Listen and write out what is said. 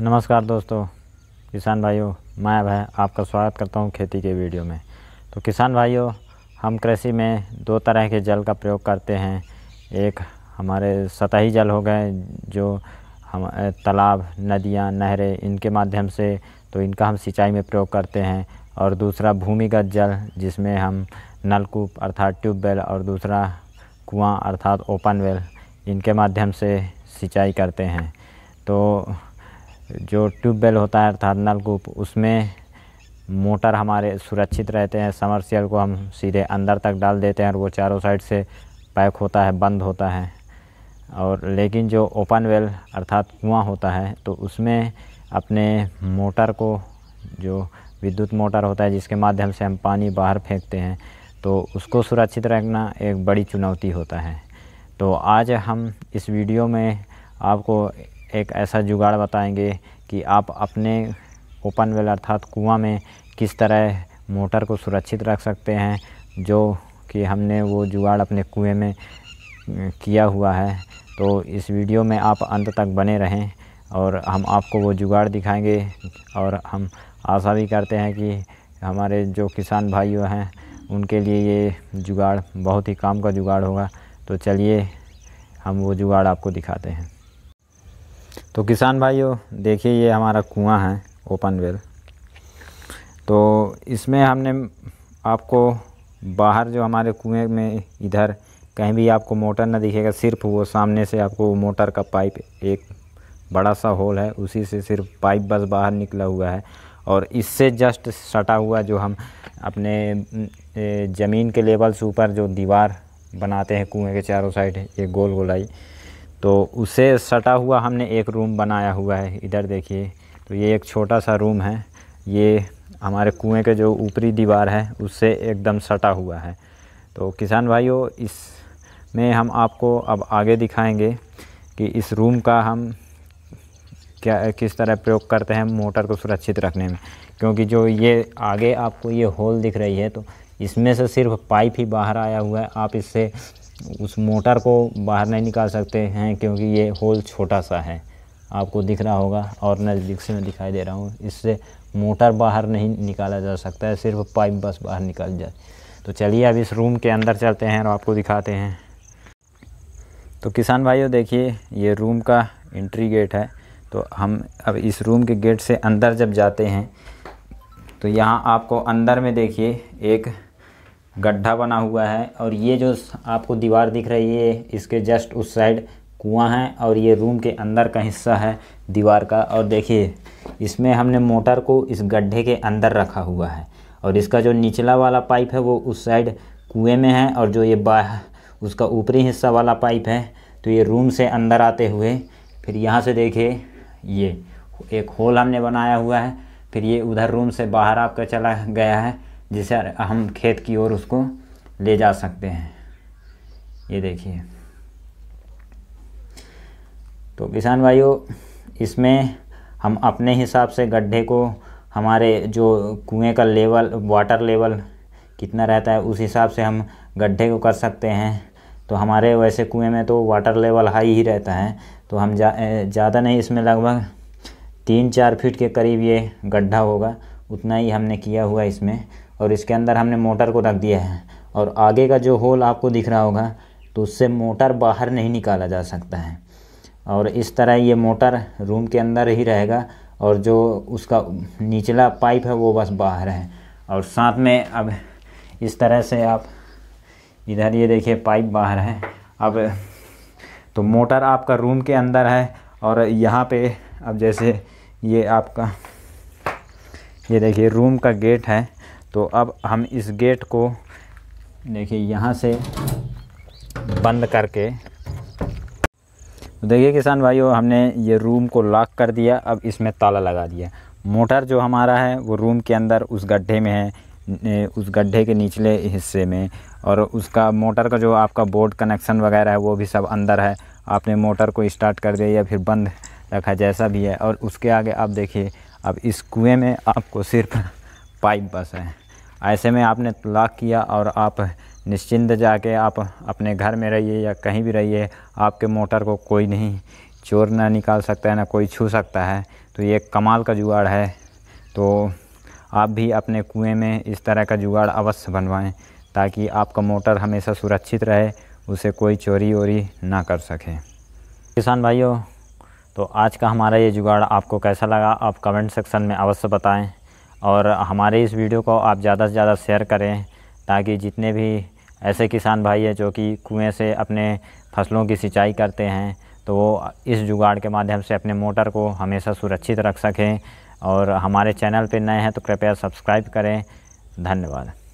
नमस्कार दोस्तों किसान भाइयों मैं भाई आपका स्वागत करता हूं खेती के वीडियो में तो किसान भाइयों हम कृषि में दो तरह के जल का प्रयोग करते हैं एक हमारे सतही जल हो गए जो हम तालाब नदियां नहरें इनके माध्यम से तो इनका हम सिंचाई में प्रयोग करते हैं और दूसरा भूमिगत जल जिसमें हम नलकूप अर्थात ट्यूबवेल और दूसरा कुआं अर्थात ओपन वेल इनके माध्यम से सिंचाई करते हैं तो जो ट्यूबवेल होता है अर्थात नलकूप उसमें मोटर हमारे सुरक्षित रहते हैं समरसियल को हम सीधे अंदर तक डाल देते हैं और वो चारों साइड से पैक होता है बंद होता है और लेकिन जो ओपन वेल अर्थात कुआँ होता है तो उसमें अपने मोटर को जो विद्युत मोटर होता है जिसके माध्यम से हम पानी बाहर फेंकते हैं तो उसको सुरक्षित रखना एक बड़ी चुनौती होता है तो आज हम इस वीडियो में आपको एक ऐसा जुगाड़ बताएंगे कि आप अपने ओपन वेल अर्थात कुआं में किस तरह मोटर को सुरक्षित रख सकते हैं जो कि हमने वो जुगाड़ अपने कुएं में किया हुआ है तो इस वीडियो में आप अंत तक बने रहें और हम आपको वो जुगाड़ दिखाएंगे और हम आशा भी करते हैं कि हमारे जो किसान भाइयों हैं उनके लिए ये जुगाड़ बहुत ही काम का जुगाड़ होगा तो चलिए हम वो जुगाड़ आपको दिखाते हैं तो किसान भाइयों देखिए ये हमारा कुआं है ओपन वेल तो इसमें हमने आपको बाहर जो हमारे कुएं में इधर कहीं भी आपको मोटर ना दिखेगा सिर्फ वो सामने से आपको मोटर का पाइप एक बड़ा सा होल है उसी से सिर्फ पाइप बस बाहर निकला हुआ है और इससे जस्ट सटा हुआ जो हम अपने ज़मीन के लेवल से ऊपर जो दीवार बनाते हैं कुएं के चारों साइड एक गोल गोलाई तो उसे सटा हुआ हमने एक रूम बनाया हुआ है इधर देखिए तो ये एक छोटा सा रूम है ये हमारे कुएं के जो ऊपरी दीवार है उससे एकदम सटा हुआ है तो किसान भाइयों इस में हम आपको अब आगे दिखाएंगे कि इस रूम का हम क्या किस तरह प्रयोग करते हैं मोटर को सुरक्षित रखने में क्योंकि जो ये आगे आपको ये होल दिख रही है तो इसमें से सिर्फ पाइप ही बाहर आया हुआ है आप इससे उस मोटर को बाहर नहीं निकाल सकते हैं क्योंकि ये होल छोटा सा है आपको दिख रहा होगा और नज़दीक से मैं दिखाई दे रहा हूँ इससे मोटर बाहर नहीं निकाला जा सकता है सिर्फ पाइप बस बाहर निकाल जाए तो चलिए अब इस रूम के अंदर चलते हैं और आपको दिखाते हैं तो किसान भाइयों देखिए ये रूम का एंट्री गेट है तो हम अब इस रूम के गेट से अंदर जब जाते हैं तो यहाँ आपको अंदर में देखिए एक गड्ढा बना हुआ है और ये जो आपको दीवार दिख रही है इसके जस्ट उस साइड कुआं है और ये रूम के अंदर का हिस्सा है दीवार का और देखिए इसमें हमने मोटर को इस गड्ढे के अंदर रखा हुआ है और इसका जो निचला वाला पाइप है वो उस साइड कुएं में है और जो ये बाह उसका ऊपरी हिस्सा वाला पाइप है तो ये रूम से अंदर आते हुए फिर यहाँ से देखिए ये एक होल हमने बनाया हुआ है फिर ये उधर रूम से बाहर आपका चला गया है जिसे हम खेत की ओर उसको ले जा सकते हैं ये देखिए तो किसान भाइयों इसमें हम अपने हिसाब से गड्ढे को हमारे जो कुएं का लेवल वाटर लेवल कितना रहता है उस हिसाब से हम गड्ढे को कर सकते हैं तो हमारे वैसे कुएं में तो वाटर लेवल हाई ही रहता है तो हम ज़्यादा जा, नहीं इसमें लगभग तीन चार फीट के करीब ये गड्ढा होगा उतना ही हमने किया हुआ इसमें और इसके अंदर हमने मोटर को रख दिया है और आगे का जो होल आपको दिख रहा होगा तो उससे मोटर बाहर नहीं निकाला जा सकता है और इस तरह ये मोटर रूम के अंदर ही रहेगा और जो उसका निचला पाइप है वो बस बाहर है और साथ में अब इस तरह से आप इधर ये देखिए पाइप बाहर है अब तो मोटर आपका रूम के अंदर है और यहाँ पे अब जैसे ये आपका ये देखिए रूम का गेट है तो अब हम इस गेट को देखिए यहाँ से बंद करके तो देखिए किसान भाइयों हमने ये रूम को लॉक कर दिया अब इसमें ताला लगा दिया मोटर जो हमारा है वो रूम के अंदर उस गड्ढे में है उस गड्ढे के निचले हिस्से में और उसका मोटर का जो आपका बोर्ड कनेक्शन वगैरह है वो भी सब अंदर है आपने मोटर को स्टार्ट कर दिया या फिर बंद रखा जैसा भी है और उसके आगे आप देखिए अब इस कुएँ में आपको सिर्फ पाइप बस है ऐसे में आपने तलाक़ किया और आप निश्चिंत जाके आप अपने घर में रहिए या कहीं भी रहिए आपके मोटर को कोई नहीं चोर ना निकाल सकता है ना कोई छू सकता है तो ये कमाल का जुगाड़ है तो आप भी अपने कुएं में इस तरह का जुगाड़ अवश्य बनवाएं ताकि आपका मोटर हमेशा सुरक्षित रहे उसे कोई चोरी वोरी ना कर सके किसान भाइयों तो आज का हमारा ये जुगाड़ आपको कैसा लगा आप कमेंट सेक्शन में अवश्य बताएं और हमारे इस वीडियो को आप ज़्यादा से ज़्यादा शेयर करें ताकि जितने भी ऐसे किसान भाई हैं जो कि कुएँ से अपने फसलों की सिंचाई करते हैं तो वो इस जुगाड़ के माध्यम से अपने मोटर को हमेशा सुरक्षित रख सकें और हमारे चैनल पर नए हैं तो कृपया सब्सक्राइब करें धन्यवाद